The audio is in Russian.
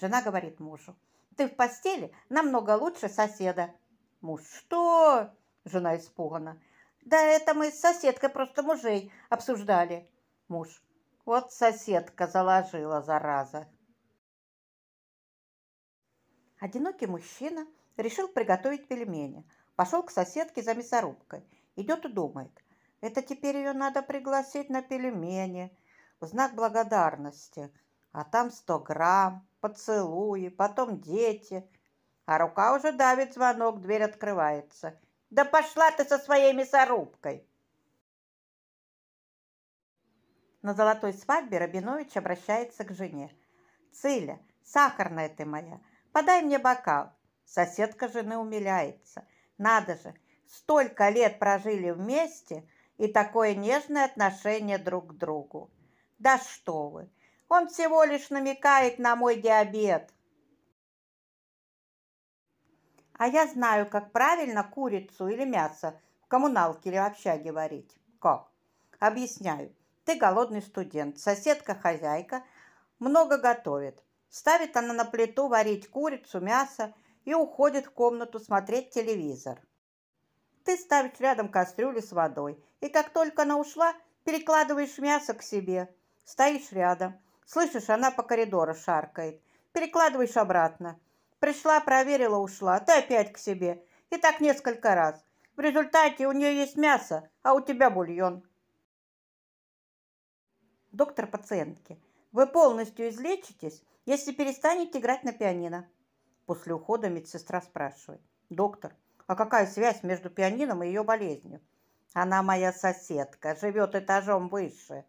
Жена говорит мужу, ты в постели намного лучше соседа. Муж, что? Жена испугана. Да это мы с соседкой просто мужей обсуждали. Муж, вот соседка заложила, зараза. Одинокий мужчина решил приготовить пельмени. Пошел к соседке за мясорубкой. Идет и думает. Это теперь ее надо пригласить на пельмени в знак благодарности а там сто грамм, поцелуи, потом дети. А рука уже давит звонок, дверь открывается. Да пошла ты со своей мясорубкой! На золотой свадьбе Рабинович обращается к жене. «Циля, сахарная ты моя, подай мне бокал». Соседка жены умиляется. «Надо же, столько лет прожили вместе и такое нежное отношение друг к другу». «Да что вы! Он всего лишь намекает на мой диабет. А я знаю, как правильно курицу или мясо в коммуналке или в общаге варить. Как? Объясняю. Ты голодный студент, соседка-хозяйка, много готовит. Ставит она на плиту варить курицу, мясо и уходит в комнату смотреть телевизор. Ты ставишь рядом кастрюлю с водой, и как только она ушла, перекладываешь мясо к себе. Стоишь рядом, Слышишь, она по коридору шаркает. Перекладываешь обратно. Пришла, проверила, ушла. Ты опять к себе. И так несколько раз. В результате у нее есть мясо, а у тебя бульон. Доктор пациентки, вы полностью излечитесь, если перестанете играть на пианино. После ухода медсестра спрашивает. Доктор, а какая связь между пианином и ее болезнью? Она моя соседка, живет этажом выше.